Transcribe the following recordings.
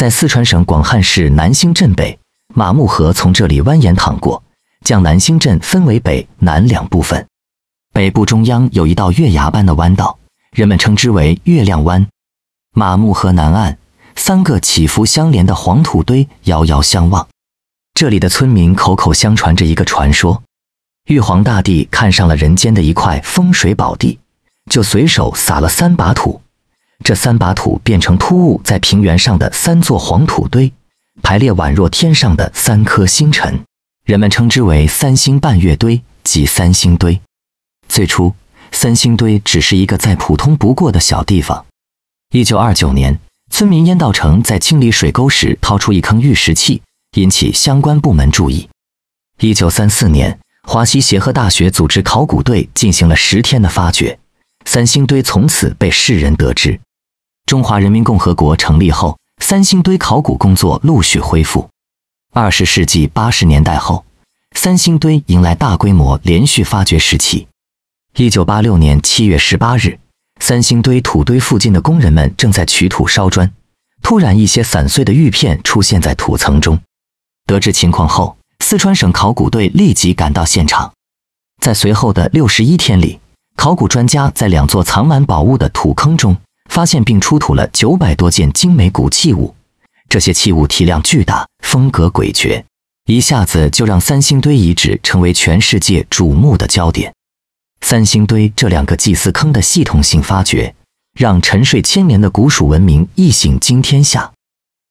在四川省广汉市南兴镇北，马木河从这里蜿蜒淌过，将南兴镇分为北、南两部分。北部中央有一道月牙般的弯道，人们称之为“月亮湾”。马木河南岸，三个起伏相连的黄土堆遥遥相望。这里的村民口口相传着一个传说：玉皇大帝看上了人间的一块风水宝地，就随手撒了三把土。这三把土变成突兀在平原上的三座黄土堆，排列宛若天上的三颗星辰，人们称之为三星半月堆及三星堆。最初，三星堆只是一个再普通不过的小地方。一九二九年，村民鄢道成在清理水沟时，掏出一坑玉石器，引起相关部门注意。一九三四年，华西协和大学组织考古队进行了十天的发掘，三星堆从此被世人得知。中华人民共和国成立后，三星堆考古工作陆续恢复。二十世纪八十年代后，三星堆迎来大规模连续发掘时期。一九八六年七月十八日，三星堆土堆附近的工人们正在取土烧砖，突然一些散碎的玉片出现在土层中。得知情况后，四川省考古队立即赶到现场。在随后的六十一天里，考古专家在两座藏满宝物的土坑中。发现并出土了九百多件精美古器物，这些器物体量巨大，风格诡谲，一下子就让三星堆遗址成为全世界瞩目的焦点。三星堆这两个祭祀坑的系统性发掘，让沉睡千年的古蜀文明一醒惊天下。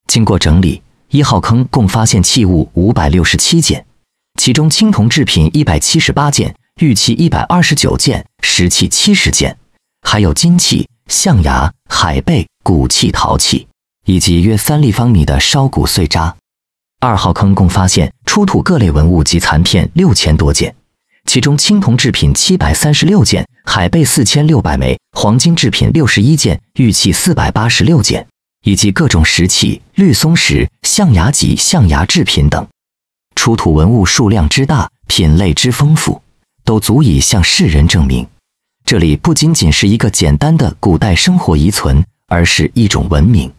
经过整理，一号坑共发现器物五百六十七件，其中青铜制品一百七十八件，玉器一百二十九件，石器七十件，还有金器。象牙、海贝、骨器、陶器，以及约三立方米的烧骨碎渣。二号坑共发现出土各类文物及残片六千多件，其中青铜制品七百三十六件，海贝四千六百枚，黄金制品六十一件，玉器四百八十六件，以及各种石器、绿松石、象牙及象牙制品等。出土文物数量之大，品类之丰富，都足以向世人证明。这里不仅仅是一个简单的古代生活遗存，而是一种文明。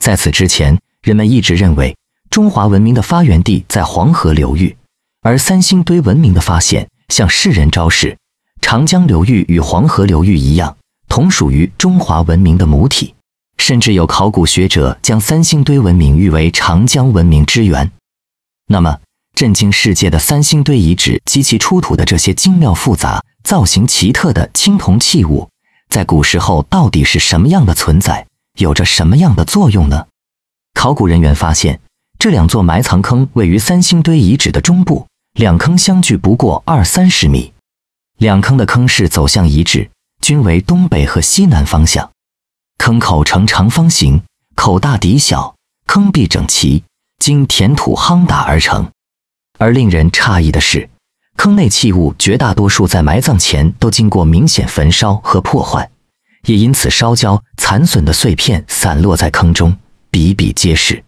在此之前，人们一直认为中华文明的发源地在黄河流域，而三星堆文明的发现向世人昭示，长江流域与黄河流域一样，同属于中华文明的母体。甚至有考古学者将三星堆文明誉为长江文明之源。那么，震惊世界的三星堆遗址及其出土的这些精妙复杂。造型奇特的青铜器物，在古时候到底是什么样的存在？有着什么样的作用呢？考古人员发现，这两座埋藏坑位于三星堆遗址的中部，两坑相距不过二三十米，两坑的坑室走向遗址，均为东北和西南方向，坑口呈长方形，口大底小，坑壁整齐，经填土夯打而成。而令人诧异的是。坑内器物绝大多数在埋葬前都经过明显焚烧和破坏，也因此烧焦残损的碎片散落在坑中，比比皆是。《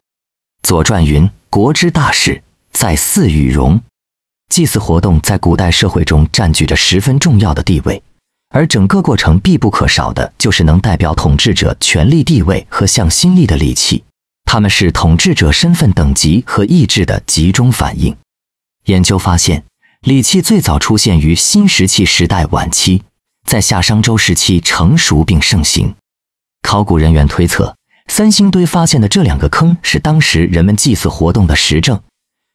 左传》云：“国之大事，在祀与戎。”祭祀活动在古代社会中占据着十分重要的地位，而整个过程必不可少的就是能代表统治者权力地位和向心力的礼器，他们是统治者身份等级和意志的集中反映。研究发现。礼器最早出现于新石器时代晚期，在夏商周时期成熟并盛行。考古人员推测，三星堆发现的这两个坑是当时人们祭祀活动的实证，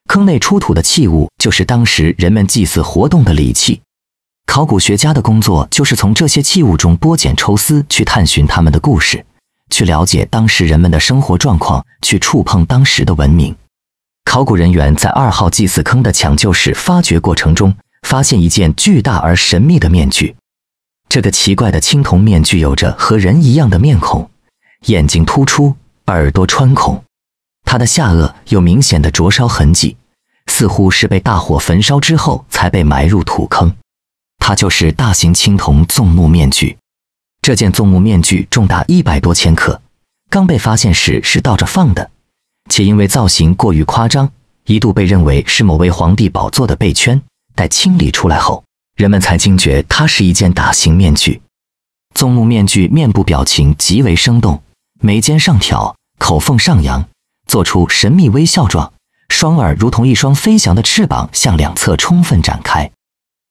坑内出土的器物就是当时人们祭祀活动的礼器。考古学家的工作就是从这些器物中剥茧抽丝，去探寻他们的故事，去了解当时人们的生活状况，去触碰当时的文明。考古人员在二号祭祀坑的抢救室发掘过程中，发现一件巨大而神秘的面具。这个奇怪的青铜面具有着和人一样的面孔，眼睛突出，耳朵穿孔。它的下颚有明显的灼烧痕迹，似乎是被大火焚烧之后才被埋入土坑。它就是大型青铜纵目面具。这件纵目面具重达一百多千克，刚被发现时是倒着放的。且因为造型过于夸张，一度被认为是某位皇帝宝座的背圈。待清理出来后，人们才惊觉它是一件大型面具。棕木面具面部表情极为生动，眉间上挑，口缝上扬，做出神秘微笑状。双耳如同一双飞翔的翅膀，向两侧充分展开。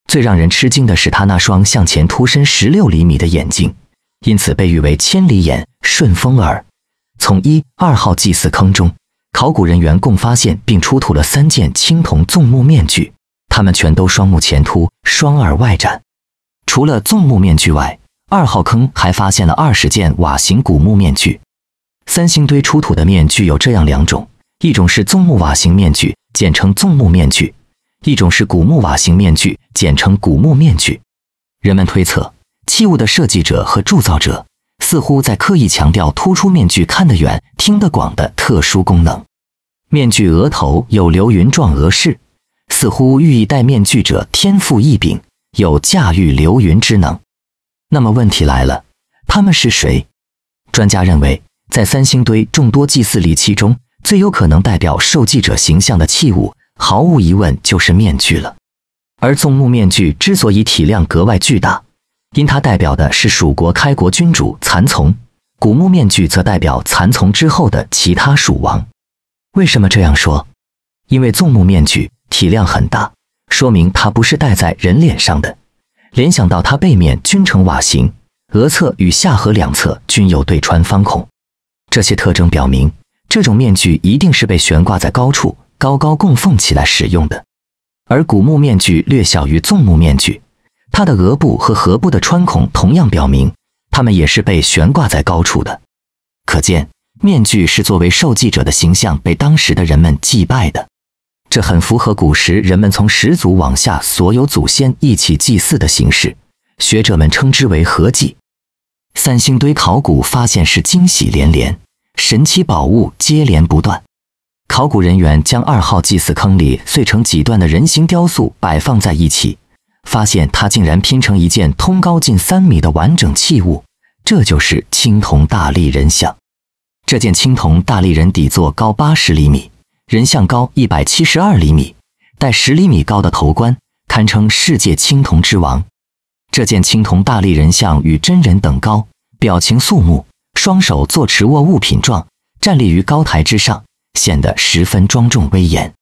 最让人吃惊的是他那双向前凸伸十六厘米的眼睛，因此被誉为“千里眼”“顺风耳”。从一二号祭祀坑中。考古人员共发现并出土了三件青铜纵木面具，它们全都双目前凸，双耳外展。除了纵木面具外，二号坑还发现了二十件瓦形古木面具。三星堆出土的面具有这样两种：一种是纵木瓦形面具，简称纵木面具；一种是古木瓦形面具，简称古木面具。人们推测，器物的设计者和铸造者。似乎在刻意强调突出面具看得远、听得广的特殊功能。面具额头有流云状额饰，似乎寓意戴面具者天赋异禀，有驾驭流云之能。那么问题来了，他们是谁？专家认为，在三星堆众多祭祀礼器中，最有可能代表受祭者形象的器物，毫无疑问就是面具了。而纵目面具之所以体量格外巨大，因它代表的是蜀国开国君主蚕丛，古墓面具则代表蚕丛之后的其他蜀王。为什么这样说？因为纵目面具体量很大，说明它不是戴在人脸上的。联想到它背面均呈瓦形，额侧与下颌两侧均有对穿方孔，这些特征表明这种面具一定是被悬挂在高处、高高供奉起来使用的。而古墓面具略小于纵目面具。它的额部和颌部的穿孔同样表明，它们也是被悬挂在高处的。可见，面具是作为受祭者的形象被当时的人们祭拜的。这很符合古时人们从始祖往下所有祖先一起祭祀的形式，学者们称之为合祭。三星堆考古发现是惊喜连连，神奇宝物接连不断。考古人员将二号祭祀坑里碎成几段的人形雕塑摆放在一起。发现它竟然拼成一件通高近三米的完整器物，这就是青铜大力人像。这件青铜大力人底座高八十厘米，人像高一百七十二厘米，带十厘米高的头冠，堪称世界青铜之王。这件青铜大力人像与真人等高，表情肃穆，双手作持握物品状，站立于高台之上，显得十分庄重威严。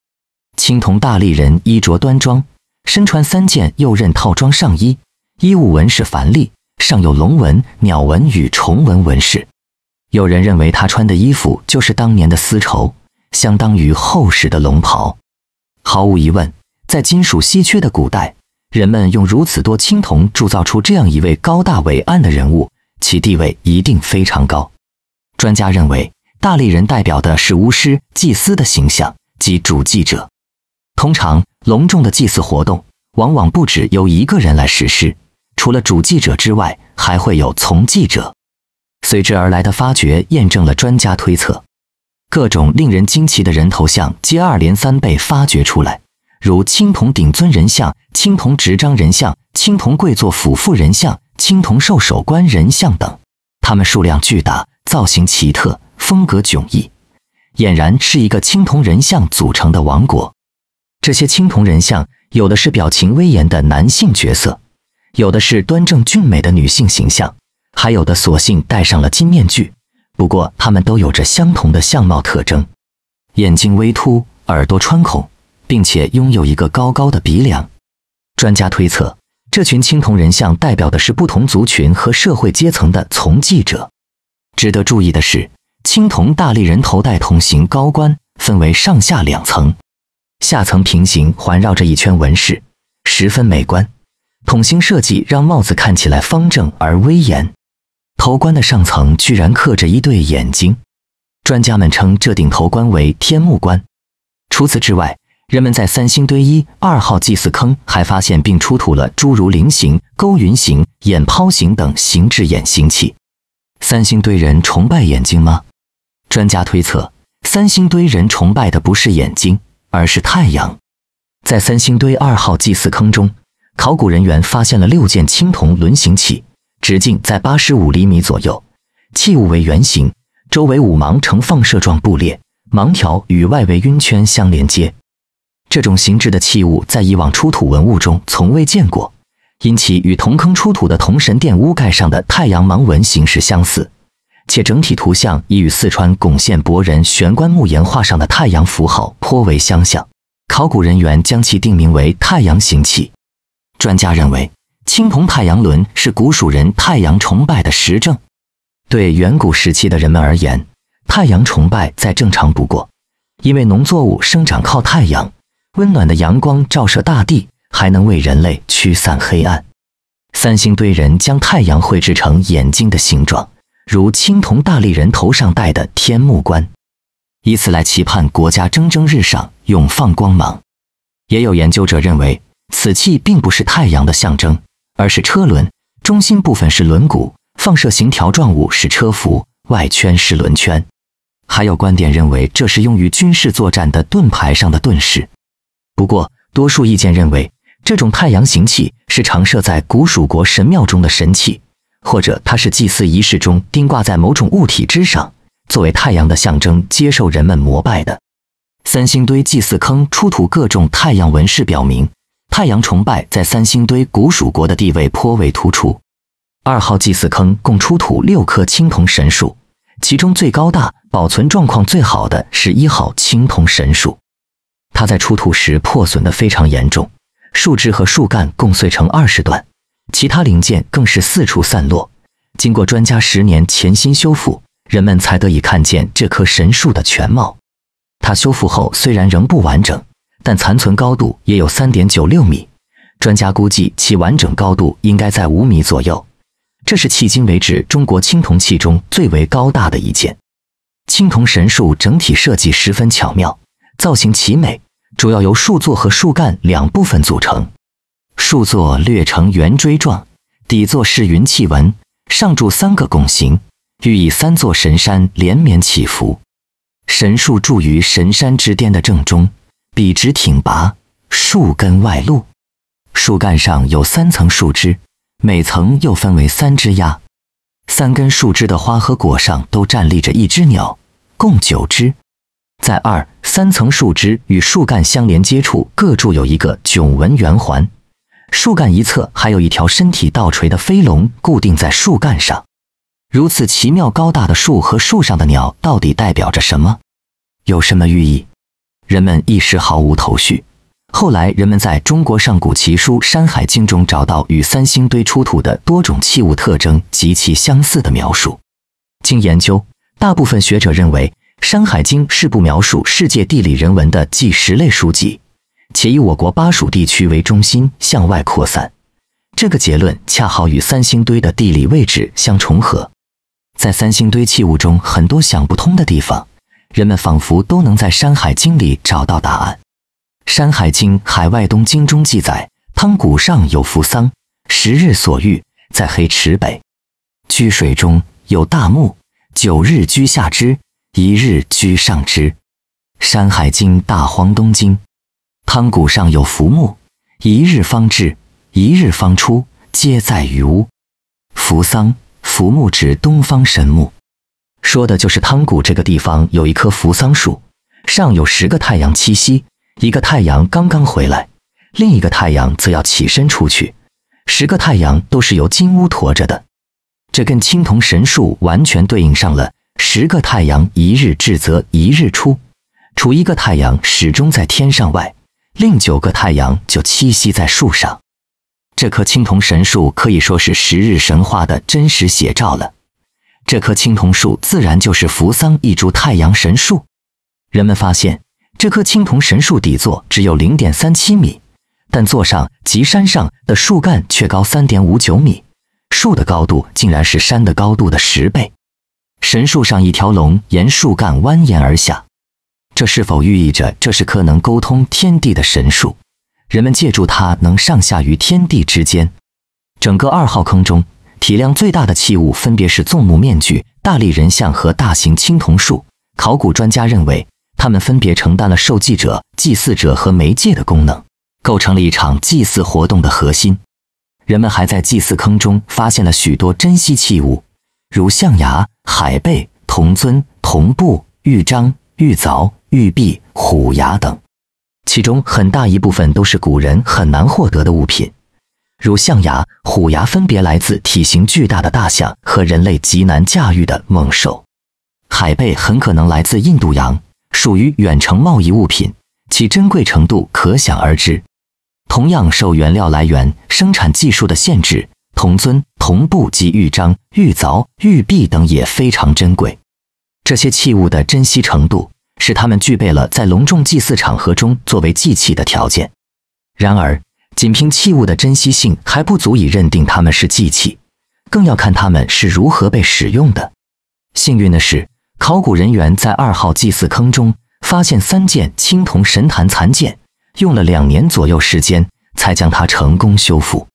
青铜大力人衣着端庄。身穿三件右衽套装上衣，衣物纹饰繁丽，上有龙纹、鸟纹与虫纹纹饰。有人认为他穿的衣服就是当年的丝绸，相当于厚实的龙袍。毫无疑问，在金属稀缺的古代，人们用如此多青铜铸造出这样一位高大伟岸的人物，其地位一定非常高。专家认为，大力人代表的是巫师、祭司的形象及主祭者，通常。隆重的祭祀活动往往不止由一个人来实施，除了主祭者之外，还会有从祭者。随之而来的发掘验证了专家推测，各种令人惊奇的人头像接二连三被发掘出来，如青铜顶尊人像、青铜执章人像、青铜跪坐俯妇人像、青铜兽首官人像等。它们数量巨大，造型奇特，风格迥异，俨然是一个青铜人像组成的王国。这些青铜人像，有的是表情威严的男性角色，有的是端正俊美的女性形象，还有的索性戴上了金面具。不过，他们都有着相同的相貌特征：眼睛微凸，耳朵穿孔，并且拥有一个高高的鼻梁。专家推测，这群青铜人像代表的是不同族群和社会阶层的从继者。值得注意的是，青铜大立人头戴筒形高冠，分为上下两层。下层平行环绕着一圈纹饰，十分美观。筒形设计让帽子看起来方正而威严。头冠的上层居然刻着一对眼睛。专家们称这顶头冠为“天目冠”。除此之外，人们在三星堆一二号祭祀坑还发现并出土了诸如菱形、钩云形、眼泡形等形制眼形器。三星堆人崇拜眼睛吗？专家推测，三星堆人崇拜的不是眼睛。而是太阳，在三星堆二号祭祀坑中，考古人员发现了六件青铜轮形器，直径在八十五厘米左右，器物为圆形，周围五芒呈放射状布列，芒条与外围晕圈相连接。这种形制的器物在以往出土文物中从未见过，因其与同坑出土的铜神殿屋盖上的太阳芒纹形式相似。且整体图像已与四川珙县博人玄关墓岩画上的太阳符号颇为相像，考古人员将其定名为“太阳形器”。专家认为，青铜太阳轮是古蜀人太阳崇拜的实证。对远古时期的人们而言，太阳崇拜再正常不过，因为农作物生长靠太阳，温暖的阳光照射大地，还能为人类驱散黑暗。三星堆人将太阳绘制成眼睛的形状。如青铜大力人头上戴的天目冠，以此来期盼国家蒸蒸日上，永放光芒。也有研究者认为，此器并不是太阳的象征，而是车轮，中心部分是轮毂，放射形条状物是车辐，外圈是轮圈。还有观点认为，这是用于军事作战的盾牌上的盾饰。不过，多数意见认为，这种太阳形器是常设在古蜀国神庙中的神器。或者它是祭祀仪式中钉挂在某种物体之上，作为太阳的象征，接受人们膜拜的。三星堆祭祀坑出土各种太阳纹饰，表明太阳崇拜在三星堆古蜀国的地位颇为突出。二号祭祀坑共出土六棵青铜神树，其中最高大、保存状况最好的是一号青铜神树，它在出土时破损的非常严重，树枝和树干共碎成二十段。其他零件更是四处散落，经过专家十年潜心修复，人们才得以看见这棵神树的全貌。它修复后虽然仍不完整，但残存高度也有三点九六米。专家估计其完整高度应该在五米左右。这是迄今为止中国青铜器中最为高大的一件青铜神树。整体设计十分巧妙，造型奇美，主要由树座和树干两部分组成。树座略呈圆锥状，底座是云气纹，上柱三个拱形，寓意三座神山连绵起伏。神树住于神山之巅的正中，笔直挺拔，树根外露。树干上有三层树枝，每层又分为三枝桠，三根树枝的花和果上都站立着一只鸟，共九只。在二三层树枝与树干相连接处，各铸有一个囧纹圆环。树干一侧还有一条身体倒垂的飞龙固定在树干上，如此奇妙高大的树和树上的鸟到底代表着什么？有什么寓意？人们一时毫无头绪。后来，人们在中国上古奇书《山海经》中找到与三星堆出土的多种器物特征极其相似的描述。经研究，大部分学者认为，《山海经》是部描述世界地理人文的纪实类书籍。且以我国巴蜀地区为中心向外扩散，这个结论恰好与三星堆的地理位置相重合。在三星堆器物中，很多想不通的地方，人们仿佛都能在《山海经》里找到答案。《山海经·海外东经》中记载：“汤谷上有扶桑，十日所遇，在黑池北。居水中有大木，九日居下之，一日居上之。《山海经·大荒东经》。汤谷上有扶木，一日方至，一日方出，皆在于屋。扶桑、扶木指东方神木，说的就是汤谷这个地方有一棵扶桑树，上有十个太阳栖息，一个太阳刚刚回来，另一个太阳则要起身出去。十个太阳都是由金乌驮着的，这跟青铜神树完全对应上了。十个太阳一日至则一日出，除一个太阳始终在天上外，另九个太阳就栖息在树上，这棵青铜神树可以说是十日神话的真实写照了。这棵青铜树自然就是扶桑一株太阳神树。人们发现，这棵青铜神树底座只有零点三七米，但座上及山上的树干却高三点五九米，树的高度竟然是山的高度的十倍。神树上一条龙沿树干蜿蜒而下。这是否寓意着这是棵能沟通天地的神树？人们借助它能上下于天地之间。整个二号坑中，体量最大的器物分别是纵目面具、大力人像和大型青铜树。考古专家认为，它们分别承担了受祭者、祭祀者和媒介的功能，构成了一场祭祀活动的核心。人们还在祭祀坑中发现了许多珍稀器物，如象牙、海贝、铜尊、铜布、玉章、玉凿。玉璧、虎牙等，其中很大一部分都是古人很难获得的物品，如象牙、虎牙分别来自体型巨大的大象和人类极难驾驭的猛兽；海贝很可能来自印度洋，属于远程贸易物品，其珍贵程度可想而知。同样受原料来源、生产技术的限制，铜尊、铜布及玉章、玉凿、玉璧等也非常珍贵。这些器物的珍稀程度。使他们具备了在隆重祭祀场合中作为祭器的条件。然而，仅凭器物的珍稀性还不足以认定它们是祭器，更要看它们是如何被使用的。幸运的是，考古人员在二号祭祀坑中发现三件青铜神坛残件，用了两年左右时间才将它成功修复。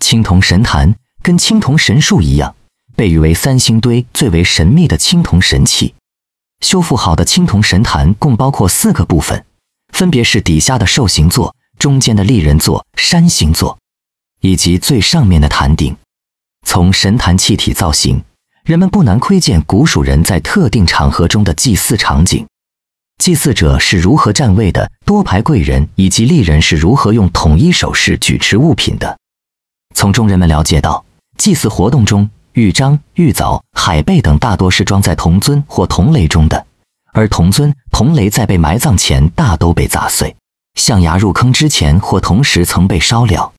青铜神坛跟青铜神树一样，被誉为三星堆最为神秘的青铜神器。修复好的青铜神坛共包括四个部分，分别是底下的兽形座、中间的立人座、山形座，以及最上面的坛顶。从神坛气体造型，人们不难窥见古蜀人在特定场合中的祭祀场景：祭祀者是如何站位的？多排贵人以及立人是如何用统一手势举持物品的？从中人们了解到，祭祀活动中。玉璋、玉藻、海贝等大多是装在铜尊或铜雷中的，而铜尊、铜雷在被埋葬前大都被砸碎，象牙入坑之前或同时曾被烧了，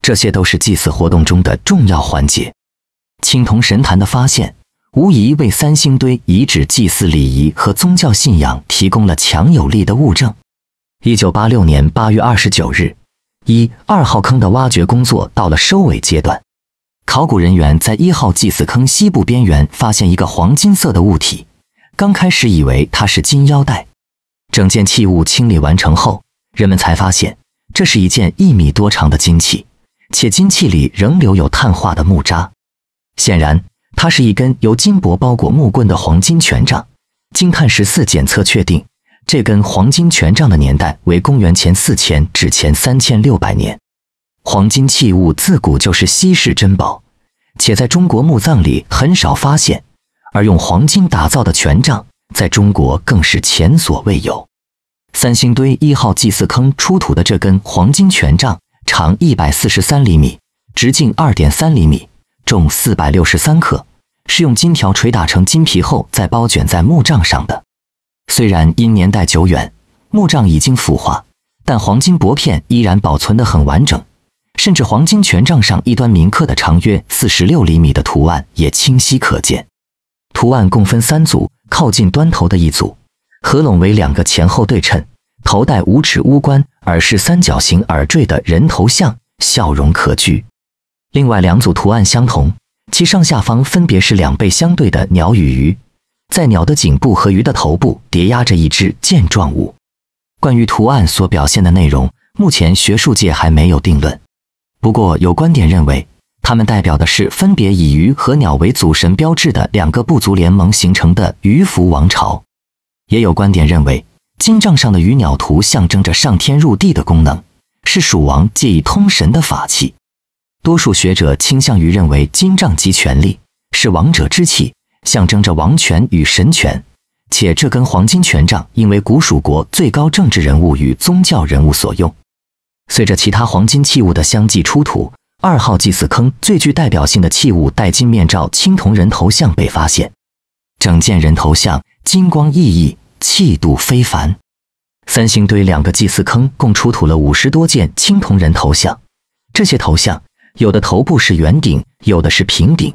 这些都是祭祀活动中的重要环节。青铜神坛的发现，无疑为三星堆遗址祭祀礼仪和宗教信仰提供了强有力的物证。一九八六年八月二十九日，一二号坑的挖掘工作到了收尾阶段。考古人员在一号祭祀坑西部边缘发现一个黄金色的物体，刚开始以为它是金腰带。整件器物清理完成后，人们才发现这是一件一米多长的金器，且金器里仍留有碳化的木渣。显然，它是一根由金箔包裹木棍的黄金权杖。经碳十四检测确定，这根黄金权杖的年代为公元前四千至前三千六百年。黄金器物自古就是稀世珍宝，且在中国墓葬里很少发现。而用黄金打造的权杖，在中国更是前所未有。三星堆一号祭祀坑出土的这根黄金权杖，长一百四十三厘米，直径二点三厘米，重四百六十三克，是用金条捶打成金皮后再包卷在木杖上的。虽然因年代久远，木杖已经腐化，但黄金薄片依然保存得很完整。甚至黄金权杖上一端铭刻的长约四十六厘米的图案也清晰可见，图案共分三组，靠近端头的一组合拢为两个前后对称、头戴五齿乌冠、耳饰三角形耳坠的人头像，笑容可掬；另外两组图案相同，其上下方分别是两倍相对的鸟与鱼，在鸟的颈部和鱼的头部叠压着一只剑状物。关于图案所表现的内容，目前学术界还没有定论。不过，有观点认为，它们代表的是分别以鱼和鸟为祖神标志的两个部族联盟形成的鱼凫王朝；也有观点认为，金杖上的鱼鸟图象征着上天入地的功能，是蜀王借以通神的法器。多数学者倾向于认为，金杖即权力，是王者之气，象征着王权与神权，且这根黄金权杖因为古蜀国最高政治人物与宗教人物所用。随着其他黄金器物的相继出土，二号祭祀坑最具代表性的器物——带金面罩青铜人头像被发现。整件人头像金光熠熠，气度非凡。三星堆两个祭祀坑共出土了五十多件青铜人头像。这些头像有的头部是圆顶，有的是平顶，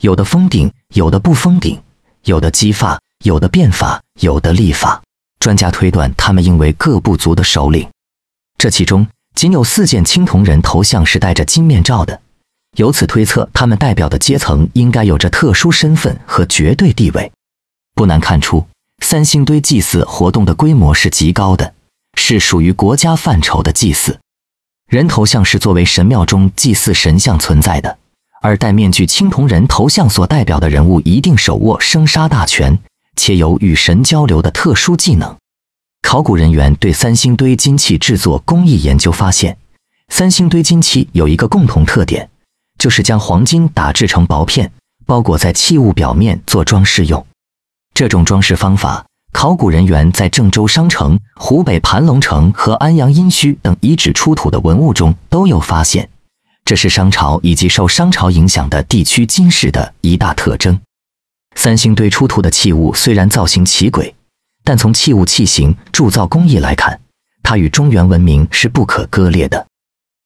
有的封顶，有的不封顶，有的鸡发，有的变法，有的立法。专家推断，他们应为各部族的首领。这其中。仅有四件青铜人头像是戴着金面罩的，由此推测，他们代表的阶层应该有着特殊身份和绝对地位。不难看出，三星堆祭祀活动的规模是极高的，是属于国家范畴的祭祀。人头像是作为神庙中祭祀神像存在的，而戴面具青铜人头像所代表的人物一定手握生杀大权，且有与神交流的特殊技能。考古人员对三星堆金器制作工艺研究发现，三星堆金器有一个共同特点，就是将黄金打制成薄片，包裹在器物表面做装饰用。这种装饰方法，考古人员在郑州商城、湖北盘龙城和安阳殷墟等遗址出土的文物中都有发现。这是商朝以及受商朝影响的地区金饰的一大特征。三星堆出土的器物虽然造型奇诡。但从器物器型、铸造工艺来看，它与中原文明是不可割裂的。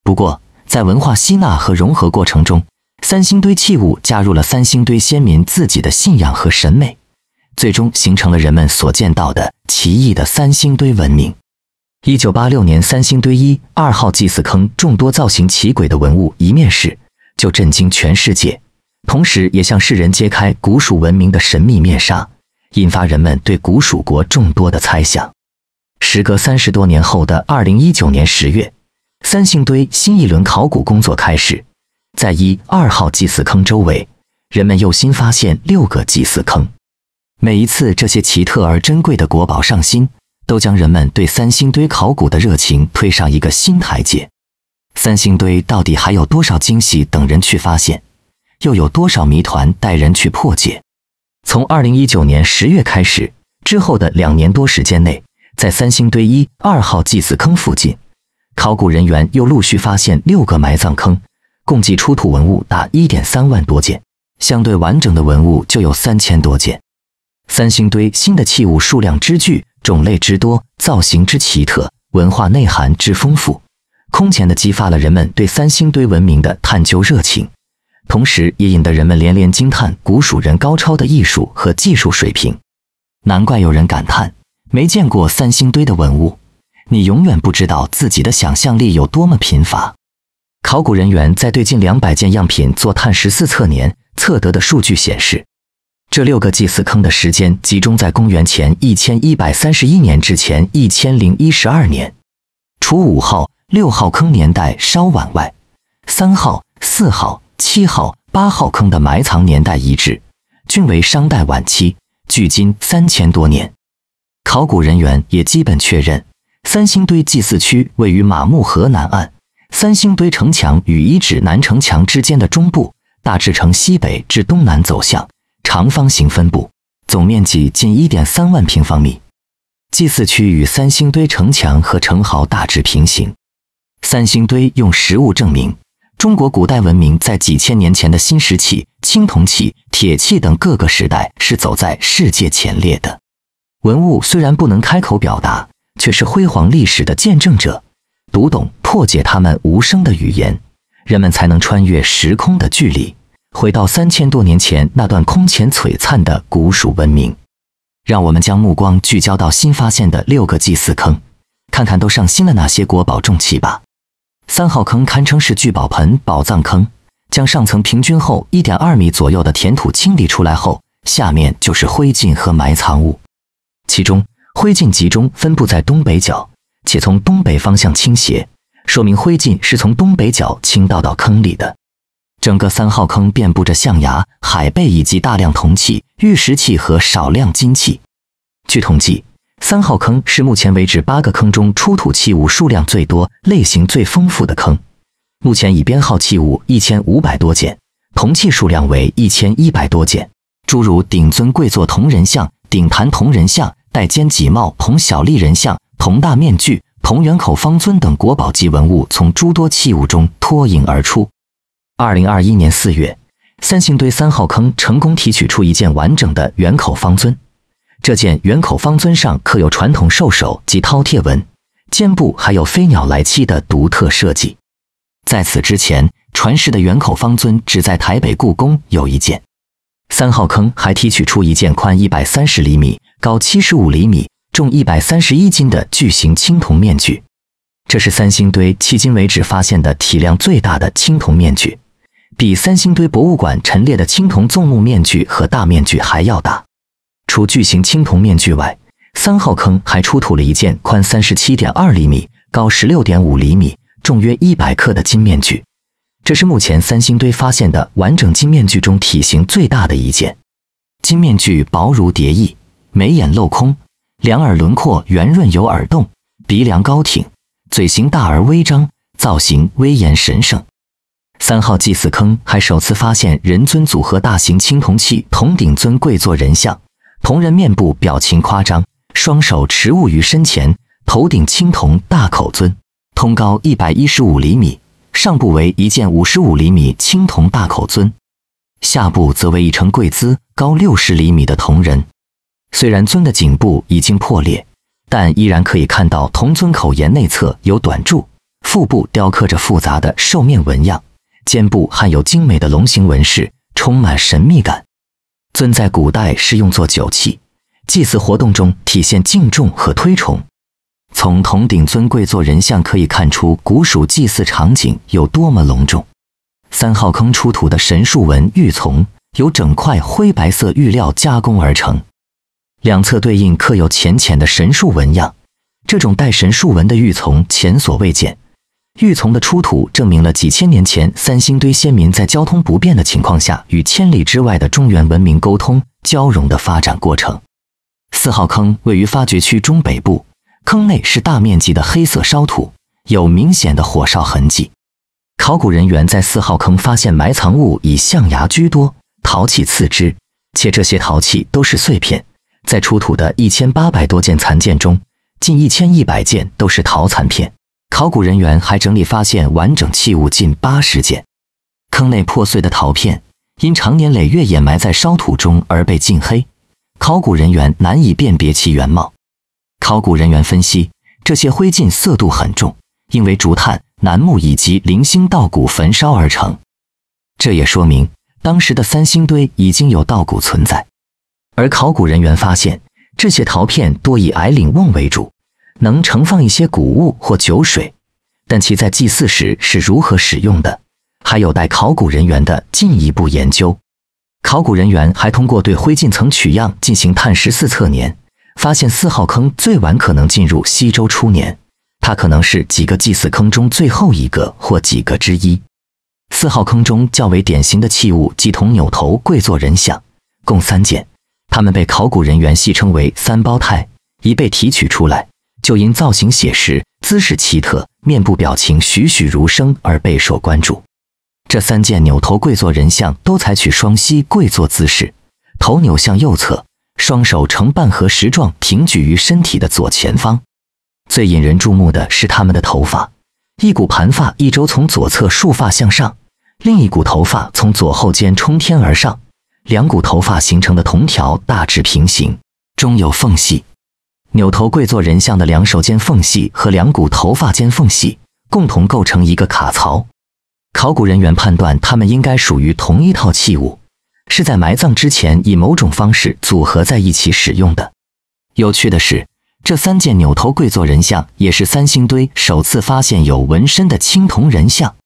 不过，在文化吸纳和融合过程中，三星堆器物加入了三星堆先民自己的信仰和审美，最终形成了人们所见到的奇异的三星堆文明。一九八六年，三星堆一、二号祭祀坑众多造型奇诡的文物一面世，就震惊全世界，同时也向世人揭开古蜀文明的神秘面纱。引发人们对古蜀国众多的猜想。时隔三十多年后的二零一九年十月，三星堆新一轮考古工作开始，在一、二号祭祀坑周围，人们又新发现六个祭祀坑。每一次这些奇特而珍贵的国宝上新，都将人们对三星堆考古的热情推上一个新台阶。三星堆到底还有多少惊喜等人去发现，又有多少谜团待人去破解？从二零一九年十月开始，之后的两年多时间内，在三星堆一二号祭祀坑附近，考古人员又陆续发现六个埋葬坑，共计出土文物达一点三万多件，相对完整的文物就有三千多件。三星堆新的器物数量之巨、种类之多、造型之奇特、文化内涵之丰富，空前的激发了人们对三星堆文明的探究热情。同时，也引得人们连连惊叹古蜀人高超的艺术和技术水平。难怪有人感叹：没见过三星堆的文物，你永远不知道自己的想象力有多么贫乏。考古人员在对近两百件样品做碳十四测年测得的数据显示，这六个祭祀坑的时间集中在公元前一千一百三十一年之前一千零一十二年。除五号、六号坑年代稍晚外，三号、四号。七号、八号坑的埋藏年代一致，均为商代晚期，距今三千多年。考古人员也基本确认，三星堆祭祀区位于马木河南岸，三星堆城墙与遗址南城墙之间的中部，大致呈西北至东南走向，长方形分布，总面积近一点三万平方米。祭祀区与三星堆城墙和城壕大致平行。三星堆用实物证明。中国古代文明在几千年前的新石器、青铜器、铁器等各个时代是走在世界前列的。文物虽然不能开口表达，却是辉煌历史的见证者。读懂、破解他们无声的语言，人们才能穿越时空的距离，回到三千多年前那段空前璀璨的古蜀文明。让我们将目光聚焦到新发现的六个祭祀坑，看看都上新了哪些国宝重器吧。三号坑堪称是聚宝盆、宝藏坑。将上层平均厚一点二米左右的填土清理出来后，下面就是灰烬和埋藏物。其中，灰烬集中分布在东北角，且从东北方向倾斜，说明灰烬是从东北角倾倒到坑里的。整个三号坑遍布着象牙、海贝以及大量铜器、玉石器和少量金器。据统计。三号坑是目前为止八个坑中出土器物数量最多、类型最丰富的坑。目前已编号器物一千五百多件，铜器数量为一千一百多件。诸如顶尊跪坐铜人像、顶坛铜人像、带尖戟帽铜小立人像、铜大面具、铜圆口方尊等国宝级文物从诸多器物中脱颖而出。二零二一年四月，三星堆三号坑成功提取出一件完整的圆口方尊。这件圆口方尊上刻有传统兽首及饕餮纹，肩部还有飞鸟来栖的独特设计。在此之前，传世的圆口方尊只在台北故宫有一件。三号坑还提取出一件宽一百三十厘米、高七十五厘米、重一百三十一斤的巨型青铜面具，这是三星堆迄今为止发现的体量最大的青铜面具，比三星堆博物馆陈列的青铜纵目面具和大面具还要大。除巨型青铜面具外，三号坑还出土了一件宽三十七点二厘米、高十六点五厘米、重约一百克的金面具，这是目前三星堆发现的完整金面具中体型最大的一件。金面具薄如蝶翼，眉眼镂空，两耳轮廓圆润有耳洞，鼻梁高挺，嘴型大而微张，造型威严神圣。三号祭祀坑还首次发现人尊组合大型青铜器铜鼎尊跪坐人像。铜人面部表情夸张，双手持物于身前，头顶青铜大口尊，通高一百一十五厘米。上部为一件五十五厘米青铜大口尊，下部则为一呈跪姿、高六十厘米的铜人。虽然尊的颈部已经破裂，但依然可以看到铜尊口沿内侧有短柱，腹部雕刻着复杂的兽面纹样，肩部含有精美的龙形纹饰，充满神秘感。尊在古代是用作酒器，祭祀活动中体现敬重和推崇。从铜鼎尊贵做人像可以看出，古蜀祭祀场景有多么隆重。三号坑出土的神树纹玉琮，由整块灰白色玉料加工而成，两侧对应刻有浅浅的神树纹样。这种带神树纹的玉琮，前所未见。玉琮的出土，证明了几千年前三星堆先民在交通不便的情况下，与千里之外的中原文明沟通、交融的发展过程。四号坑位于发掘区中北部，坑内是大面积的黑色烧土，有明显的火烧痕迹。考古人员在四号坑发现埋藏物以象牙居多，陶器次之，且这些陶器都是碎片。在出土的一千八百多件残件中，近一千一百件都是陶残片。考古人员还整理发现完整器物近八十件，坑内破碎的陶片因常年累月掩埋在烧土中而被浸黑，考古人员难以辨别其原貌。考古人员分析，这些灰烬色度很重，因为竹炭、楠木以及零星稻谷焚烧而成。这也说明当时的三星堆已经有稻谷存在。而考古人员发现，这些陶片多以矮岭瓮为主。能盛放一些谷物或酒水，但其在祭祀时是如何使用的，还有待考古人员的进一步研究。考古人员还通过对灰烬层取样进行碳十四测年，发现四号坑最晚可能进入西周初年，它可能是几个祭祀坑中最后一个或几个之一。四号坑中较为典型的器物——即铜扭头跪坐人像，共三件，它们被考古人员戏称为“三胞胎”，已被提取出来。就因造型写实、姿势奇特、面部表情栩栩如生而备受关注。这三件扭头跪坐人像都采取双膝跪坐姿势，头扭向右侧，双手呈半合十状平举于身体的左前方。最引人注目的是他们的头发，一股盘发一周从左侧竖发向上，另一股头发从左后肩冲天而上，两股头发形成的同条大致平行，中有缝隙。扭头跪坐人像的两手间缝隙和两股头发间缝隙共同构成一个卡槽，考古人员判断他们应该属于同一套器物，是在埋葬之前以某种方式组合在一起使用的。有趣的是，这三件扭头跪坐人像也是三星堆首次发现有纹身的青铜人像。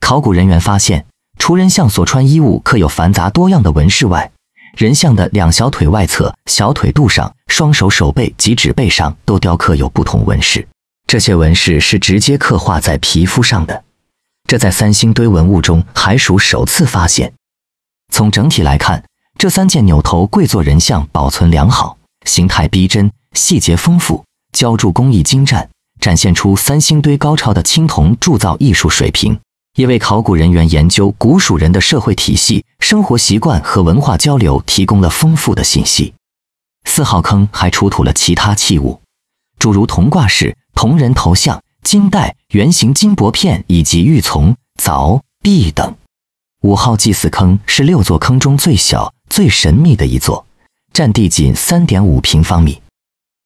考古人员发现，除人像所穿衣物刻有繁杂多样的纹饰外，人像的两小腿外侧、小腿肚上、双手手背及指背上都雕刻有不同纹饰，这些纹饰是直接刻画在皮肤上的，这在三星堆文物中还属首次发现。从整体来看，这三件扭头跪坐人像保存良好，形态逼真，细节丰富，浇铸工艺精湛，展现出三星堆高超的青铜铸造艺术水平。也为考古人员研究古蜀人的社会体系、生活习惯和文化交流提供了丰富的信息。四号坑还出土了其他器物，诸如铜挂饰、铜人头像、金带、圆形金箔片以及玉琮、凿、璧等。五号祭祀坑是六座坑中最小、最神秘的一座，占地仅三点五平方米。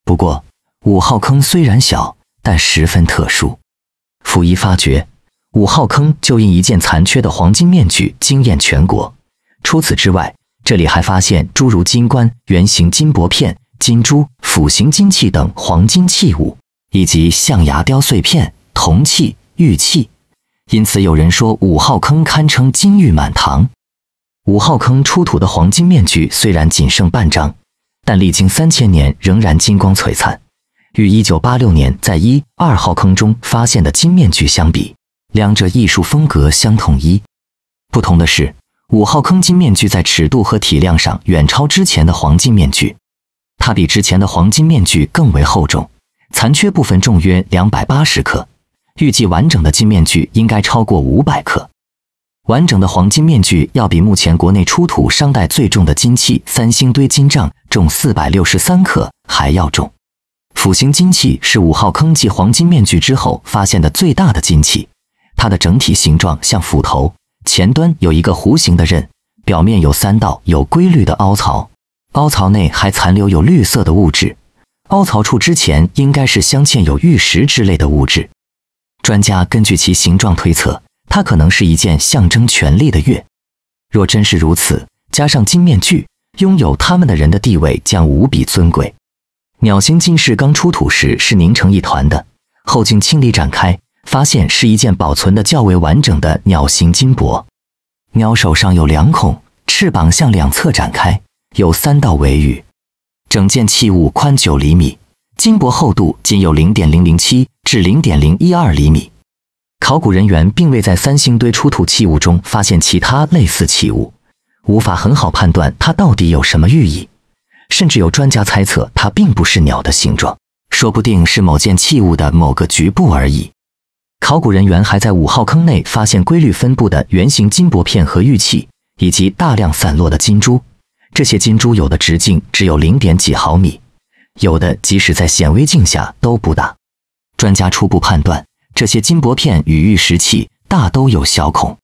不过，五号坑虽然小，但十分特殊。溥仪发掘。五号坑就因一件残缺的黄金面具惊艳全国。除此之外，这里还发现诸如金冠、圆形金箔片、金珠、斧形金器等黄金器物，以及象牙雕碎片、铜器、玉器。因此，有人说五号坑堪称金玉满堂。五号坑出土的黄金面具虽然仅剩半张，但历经三千年仍然金光璀璨。与1986年在一二号坑中发现的金面具相比，两者艺术风格相统一，不同的是，五号坑金面具在尺度和体量上远超之前的黄金面具。它比之前的黄金面具更为厚重，残缺部分重约两百八十克，预计完整的金面具应该超过五百克。完整的黄金面具要比目前国内出土商代最重的金器三星堆金杖重四百六十三克还要重。斧形金器是五号坑继黄金面具之后发现的最大的金器。它的整体形状像斧头，前端有一个弧形的刃，表面有三道有规律的凹槽，凹槽内还残留有绿色的物质，凹槽处之前应该是镶嵌有玉石之类的物质。专家根据其形状推测，它可能是一件象征权力的月。若真是如此，加上金面具，拥有他们的人的地位将无比尊贵。鸟形金饰刚出土时是凝成一团的，后经清理展开。发现是一件保存的较为完整的鸟形金箔，鸟手上有两孔，翅膀向两侧展开，有三道尾羽。整件器物宽九厘米，金箔厚度仅有零点零零七至零点零一二厘米。考古人员并未在三星堆出土器物中发现其他类似器物，无法很好判断它到底有什么寓意。甚至有专家猜测，它并不是鸟的形状，说不定是某件器物的某个局部而已。考古人员还在五号坑内发现规律分布的圆形金箔片和玉器，以及大量散落的金珠。这些金珠有的直径只有零点几毫米，有的即使在显微镜下都不大。专家初步判断，这些金箔片与玉石器大都有小孔，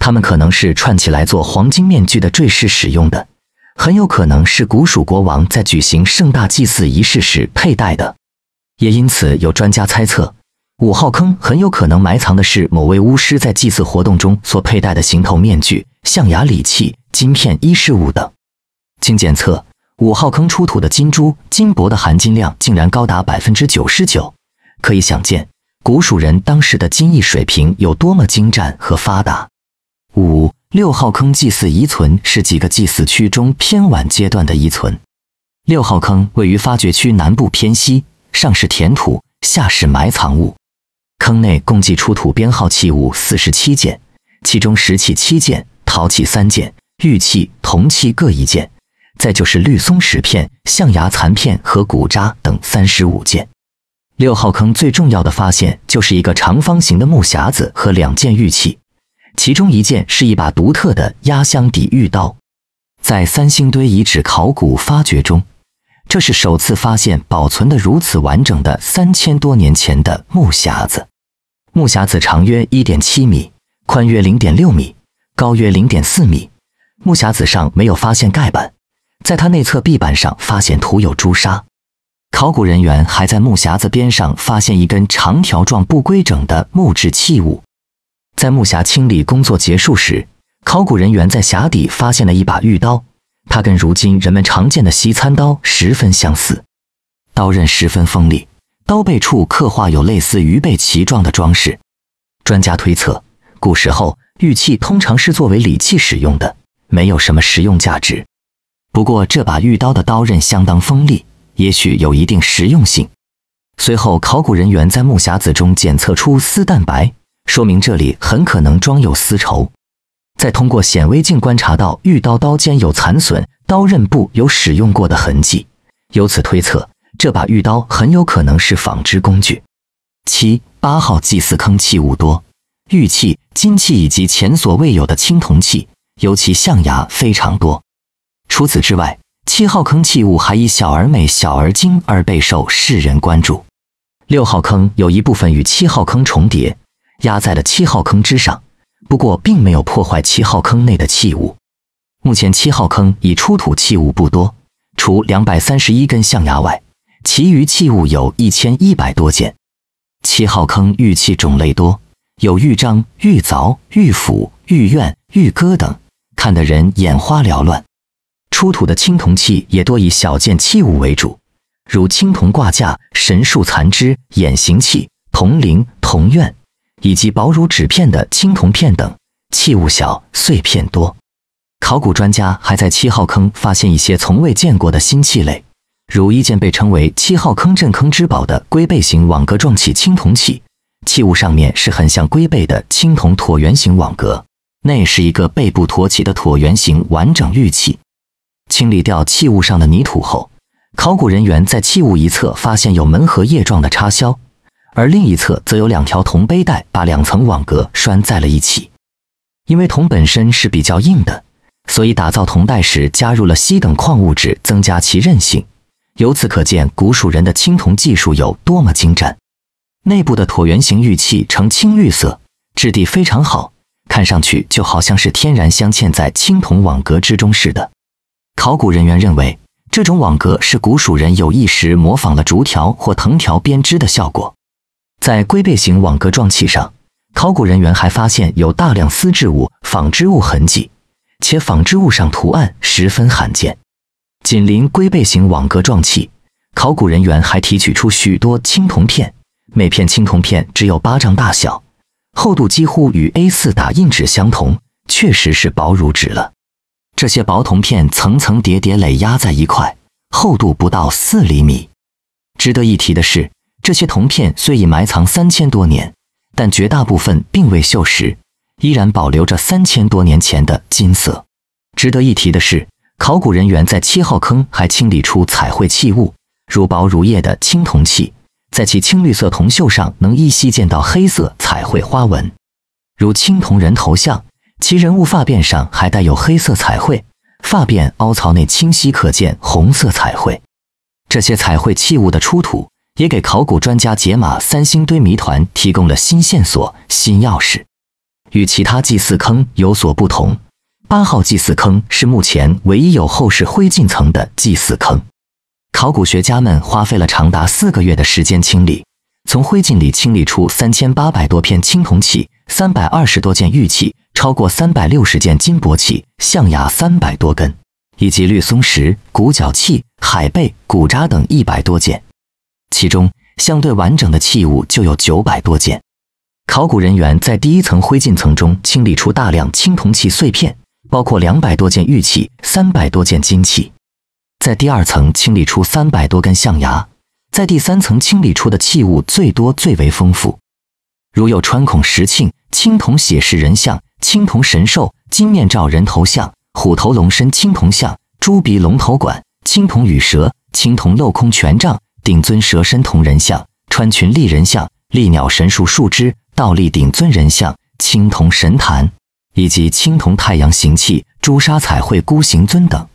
它们可能是串起来做黄金面具的坠饰使用的，很有可能是古蜀国王在举行盛大祭祀仪式时佩戴的。也因此，有专家猜测。五号坑很有可能埋藏的是某位巫师在祭祀活动中所佩戴的行头面具、象牙礼器、金片、衣饰物等。经检测，五号坑出土的金珠、金箔的含金量竟然高达百分之九十九，可以想见古蜀人当时的金艺水平有多么精湛和发达。五六号坑祭祀遗存是几个祭祀区中偏晚阶段的遗存。六号坑位于发掘区南部偏西，上是填土，下是埋藏物。坑内共计出土编号器物四十七件，其中石器七件，陶器三件，玉器、铜器各一件，再就是绿松石片、象牙残片和骨渣等三十五件。六号坑最重要的发现就是一个长方形的木匣子和两件玉器，其中一件是一把独特的压箱底玉刀。在三星堆遗址考古发掘中，这是首次发现保存的如此完整的三千多年前的木匣子。木匣子长约一点七米，宽约零点六米，高约零点四米。木匣子上没有发现盖板，在它内侧壁板上发现涂有朱砂。考古人员还在木匣子边上发现一根长条状不规整的木质器物。在木匣清理工作结束时，考古人员在匣底发现了一把玉刀，它跟如今人们常见的西餐刀十分相似，刀刃十分锋利。刀背处刻画有类似鱼背鳍状的装饰。专家推测，古时候玉器通常是作为礼器使用的，没有什么实用价值。不过，这把玉刀的刀刃相当锋利，也许有一定实用性。随后，考古人员在木匣子中检测出丝蛋白，说明这里很可能装有丝绸。再通过显微镜观察到玉刀刀尖有残损，刀刃部有使用过的痕迹，由此推测。这把玉刀很有可能是纺织工具。七、八号祭祀坑器物多，玉器、金器以及前所未有的青铜器，尤其象牙非常多。除此之外，七号坑器物还以小而美、小而精而备受世人关注。六号坑有一部分与七号坑重叠，压在了七号坑之上，不过并没有破坏七号坑内的器物。目前七号坑已出土器物不多，除两百三十一根象牙外，其余器物有一千一百多件，七号坑玉器种类多，有玉章、玉凿、玉斧、玉苑、玉戈等，看得人眼花缭乱。出土的青铜器也多以小件器物为主，如青铜挂架、神树残枝、眼形器、铜铃、铜钺，以及薄如纸片的青铜片等。器物小，碎片多。考古专家还在七号坑发现一些从未见过的新器类。如一件被称为“七号坑镇坑之宝”的龟背形网格状器青铜器，器物上面是很像龟背的青铜椭圆形网格，内是一个背部托起的椭圆形完整玉器。清理掉器物上的泥土后，考古人员在器物一侧发现有门和叶状的插销，而另一侧则有两条铜背带把两层网格拴在了一起。因为铜本身是比较硬的，所以打造铜带时加入了锡等矿物质，增加其韧性。由此可见，古蜀人的青铜技术有多么精湛。内部的椭圆形玉器呈青绿色，质地非常好，看上去就好像是天然镶嵌在青铜网格之中似的。考古人员认为，这种网格是古蜀人有意识模仿了竹条或藤条编织的效果。在龟背形网格状器上，考古人员还发现有大量丝质物、纺织物痕迹，且纺织物上图案十分罕见。紧邻龟背形网格状器，考古人员还提取出许多青铜片，每片青铜片只有巴掌大小，厚度几乎与 A4 打印纸相同，确实是薄如纸了。这些薄铜片层层叠叠垒压在一块，厚度不到四厘米。值得一提的是，这些铜片虽已埋藏三千多年，但绝大部分并未锈蚀，依然保留着三千多年前的金色。值得一提的是。考古人员在七号坑还清理出彩绘器物，如薄如叶的青铜器，在其青绿色铜锈上能依稀见到黑色彩绘花纹，如青铜人头像，其人物发辫上还带有黑色彩绘，发辫凹槽内清晰可见红色彩绘。这些彩绘器物的出土，也给考古专家解码三星堆谜团提供了新线索、新钥匙。与其他祭祀坑有所不同。八号祭祀坑是目前唯一有后世灰烬层的祭祀坑，考古学家们花费了长达四个月的时间清理，从灰烬里清理出三千八百多片青铜器、三百二十多件玉器、超过三百六十件金箔器、象牙三百多根，以及绿松石、骨角器、海贝、骨渣等一百多件，其中相对完整的器物就有九百多件。考古人员在第一层灰烬层中清理出大量青铜器碎片。包括两百多件玉器、三百多件金器，在第二层清理出三百多根象牙，在第三层清理出的器物最多、最为丰富，如有穿孔石磬、青铜写实人像、青铜神兽、金面罩人头像、虎头龙身青铜像、猪鼻龙头管、青铜羽蛇、青铜镂空权杖、顶尊蛇身铜人像、穿裙立人像、立鸟神树树枝、倒立顶尊人像、青铜神坛。以及青铜太阳形器、朱砂彩绘孤形尊等，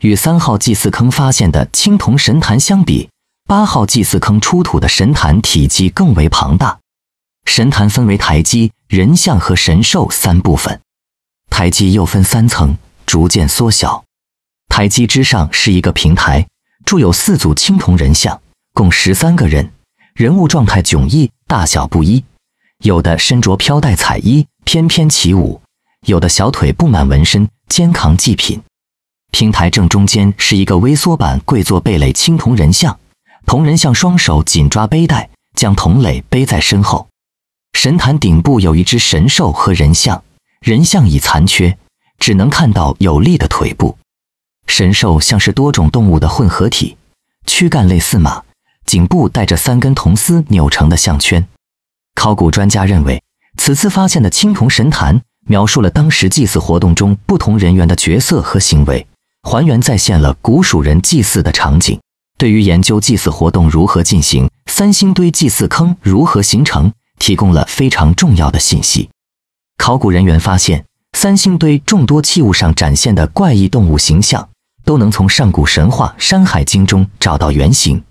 与三号祭祀坑发现的青铜神坛相比，八号祭祀坑出土的神坛体积更为庞大。神坛分为台基、人像和神兽三部分，台基又分三层，逐渐缩小。台基之上是一个平台，铸有四组青铜人像，共十三个人，人物状态迥异，大小不一，有的身着飘带彩衣，翩翩起舞。有的小腿布满纹身，肩扛祭品。平台正中间是一个微缩版跪坐贝雷青铜人像，铜人像双手紧抓背带，将铜垒背在身后。神坛顶部有一只神兽和人像，人像已残缺，只能看到有力的腿部。神兽像是多种动物的混合体，躯干类似马，颈部带着三根铜丝扭成的项圈。考古专家认为，此次发现的青铜神坛。描述了当时祭祀活动中不同人员的角色和行为，还原再现了古蜀人祭祀的场景，对于研究祭祀活动如何进行、三星堆祭祀坑如何形成提供了非常重要的信息。考古人员发现，三星堆众多器物上展现的怪异动物形象，都能从上古神话《山海经》中找到原型，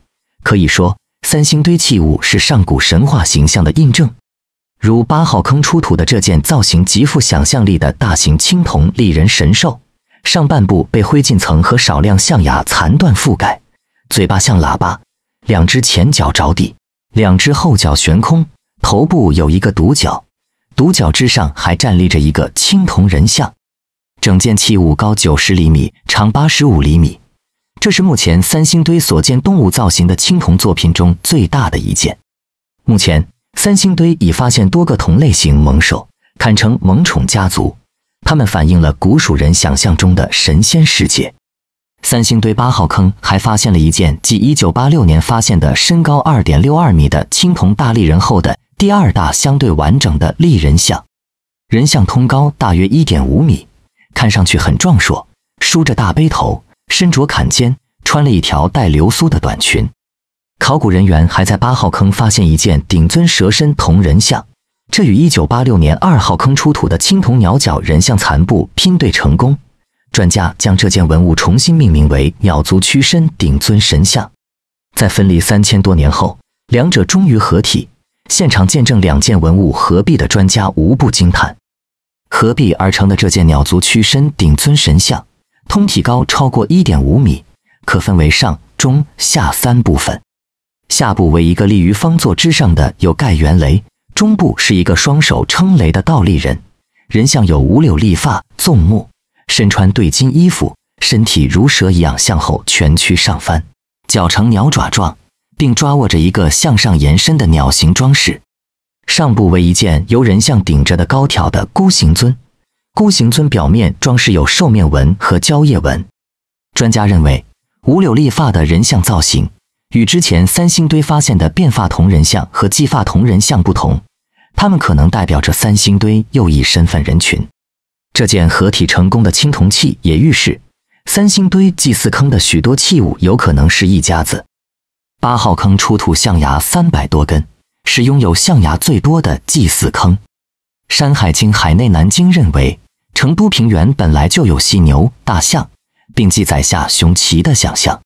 可以说，三星堆器物是上古神话形象的印证。如八号坑出土的这件造型极富想象力的大型青铜立人神兽，上半部被灰烬层和少量象牙残断覆盖，嘴巴像喇叭，两只前脚着地，两只后脚悬空，头部有一个独角，独角之上还站立着一个青铜人像。整件器物高九十厘米，长八十五厘米，这是目前三星堆所见动物造型的青铜作品中最大的一件。目前。三星堆已发现多个同类型猛兽，堪称“萌宠家族”。它们反映了古蜀人想象中的神仙世界。三星堆八号坑还发现了一件继1986年发现的身高2.62米的青铜大立人后的第二大相对完整的立人像，人像通高大约1.5米，看上去很壮硕，梳着大背头，身着坎肩，穿了一条带流苏的短裙。考古人员还在八号坑发现一件顶尊蛇身铜人像，这与1986年二号坑出土的青铜鸟脚人像残部拼对成功。专家将这件文物重新命名为鸟足屈身顶尊神像。在分离三千多年后，两者终于合体。现场见证两件文物合璧的专家无不惊叹。合璧而成的这件鸟足屈身顶尊神像，通体高超过1.5米，可分为上、中、下三部分。下部为一个立于方座之上的有盖元雷，中部是一个双手撑雷的倒立人，人像有五绺立发，纵目，身穿对襟衣服，身体如蛇一样向后蜷曲上翻，脚呈鸟爪状，并抓握着一个向上延伸的鸟形装饰。上部为一件由人像顶着的高挑的孤形尊，孤形尊表面装饰有兽面纹和蕉叶纹。专家认为，五绺立发的人像造型。与之前三星堆发现的变发铜人像和继发铜人像不同，他们可能代表着三星堆又一身份人群。这件合体成功的青铜器也预示，三星堆祭祀坑的许多器物有可能是一家子。八号坑出土象牙三百多根，是拥有象牙最多的祭祀坑。《山海经·海内南经》认为，成都平原本来就有犀牛、大象，并记载下雄奇的想象。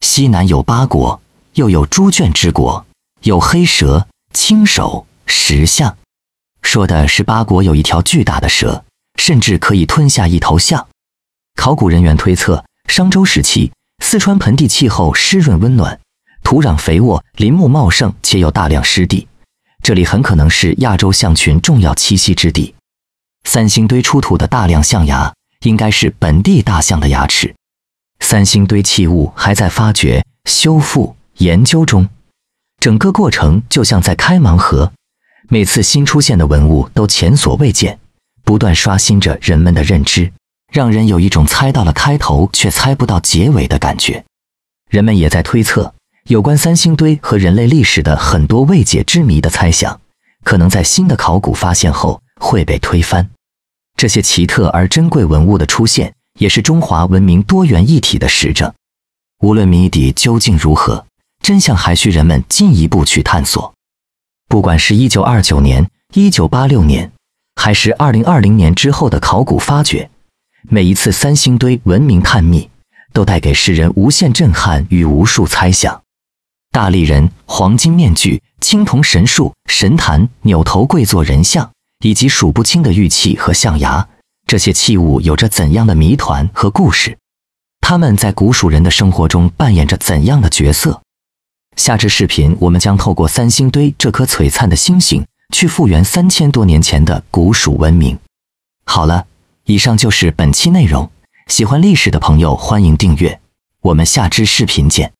西南有八国，又有猪圈之国，有黑蛇、青手、石象，说的是八国有一条巨大的蛇，甚至可以吞下一头象。考古人员推测，商周时期，四川盆地气候湿润温暖，土壤肥沃，林木茂盛，且有大量湿地，这里很可能是亚洲象群重要栖息之地。三星堆出土的大量象牙，应该是本地大象的牙齿。三星堆器物还在发掘、修复、研究中，整个过程就像在开盲盒，每次新出现的文物都前所未见，不断刷新着人们的认知，让人有一种猜到了开头却猜不到结尾的感觉。人们也在推测，有关三星堆和人类历史的很多未解之谜的猜想，可能在新的考古发现后会被推翻。这些奇特而珍贵文物的出现。也是中华文明多元一体的实证。无论谜底究竟如何，真相还需人们进一步去探索。不管是1929年、1986年，还是2020年之后的考古发掘，每一次三星堆文明探秘都带给世人无限震撼与无数猜想。大立人、黄金面具、青铜神树、神坛、扭头跪坐人像，以及数不清的玉器和象牙。这些器物有着怎样的谜团和故事？它们在古蜀人的生活中扮演着怎样的角色？下支视频，我们将透过三星堆这颗璀璨的星星，去复原三千多年前的古蜀文明。好了，以上就是本期内容。喜欢历史的朋友，欢迎订阅。我们下支视频见。